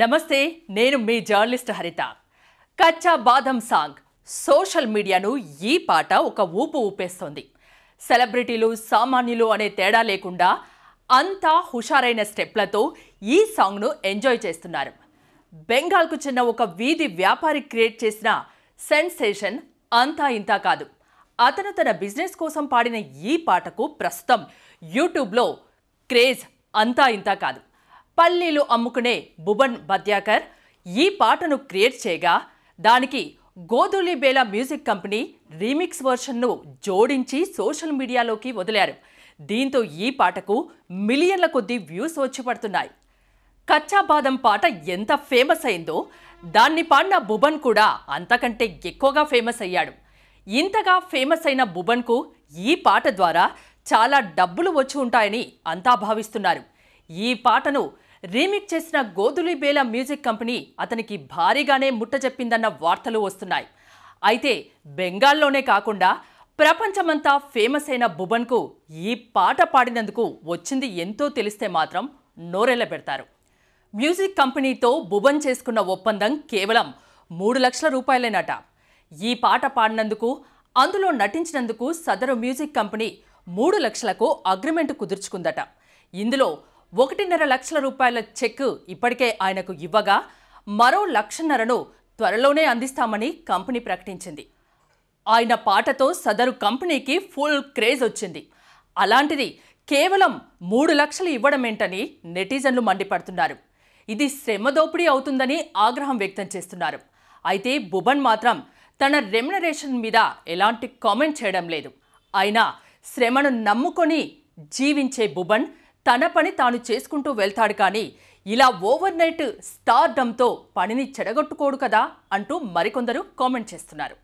నమస్తే నేను మీ జర్నలిస్ట్ హరిత కచ్చా బాదం సాంగ్ సోషల్ మీడియాను ఈ పాట ఒక ఊపు ఊపేస్తోంది సెలబ్రిటీలు సామాన్యులు అనే తేడా లేకుండా అంతా హుషారైన స్టెప్లతో ఈ సాంగ్ను ఎంజాయ్ చేస్తున్నారు బెంగాల్కు చెందిన ఒక వీధి వ్యాపారి క్రియేట్ చేసిన సెన్సేషన్ అంతా ఇంతా కాదు అతను తన బిజినెస్ కోసం పాడిన ఈ పాటకు ప్రస్తుతం యూట్యూబ్లో క్రేజ్ అంతా ఇంతా కాదు పల్లీలు అమ్ముకునే భువన్ బద్యాకర్ ఈ పాటను క్రియేట్ చేయగా దానికి Godhuli Bela music company remix వర్షన్ను జోడించి సోషల్ మీడియాలోకి వదిలారు దీంతో ఈ పాటకు మిలియన్ల కొద్దీ వ్యూస్ వచ్చి పడుతున్నాయి కచ్చా బాదం పాట ఎంత ఫేమస్ అయిందో దాన్ని పాడిన బుబన్ కూడా అంతకంటే ఎక్కువగా ఫేమస్ అయ్యాడు ఇంతగా ఫేమస్ అయిన బుబన్కు ఈ పాట ద్వారా చాలా డబ్బులు వచ్చి ఉంటాయని అంతా భావిస్తున్నారు ఈ పాటను రీమిక్ చేసిన గోధులి బేల మ్యూజిక్ కంపెనీ అతనికి భారీగానే ముట్టజెప్పిందన్న వార్తలు వస్తున్నాయి అయితే బెంగాల్లోనే కాకుండా ప్రపంచమంతా ఫేమస్ అయిన బుబన్కు ఈ పాట పాడినందుకు వచ్చింది ఎంతో తెలిస్తే మాత్రం నోరెల పెడతారు మ్యూజిక్ కంపెనీతో బుబన్ చేసుకున్న ఒప్పందం కేవలం మూడు లక్షల రూపాయలేనట ఈ పాట పాడినందుకు అందులో నటించినందుకు సదరు మ్యూజిక్ కంపెనీ మూడు లక్షలకు అగ్రిమెంట్ కుదుర్చుకుందట ఇందులో ఒకటిన్నర లక్షల రూపాయల చెక్ ఇప్పటికే ఆయనకు ఇవ్వగా మరో లక్షన్నరను త్వరలోనే అందిస్తామని కంపెనీ ప్రకటించింది ఆయన పాటతో సదరు కంపెనీకి ఫుల్ క్రేజ్ వచ్చింది అలాంటిది కేవలం మూడు లక్షలు ఇవ్వడమేంటని నెటిజన్లు మండిపడుతున్నారు ఇది శ్రమ దోపిడీ అవుతుందని ఆగ్రహం వ్యక్తం చేస్తున్నారు అయితే బుబన్ మాత్రం తన రెమ్యునరేషన్ మీద ఎలాంటి కామెంట్ చేయడం లేదు అయినా శ్రమను నమ్ముకొని జీవించే బుబన్ తన పని తాను చేసుకుంటూ వెళ్తాడు కానీ ఇలా ఓవర్ నైట్ స్టార్డంతో పనిని చెడగొట్టుకోడు కదా అంటూ మరికొందరు కామెంట్ చేస్తున్నారు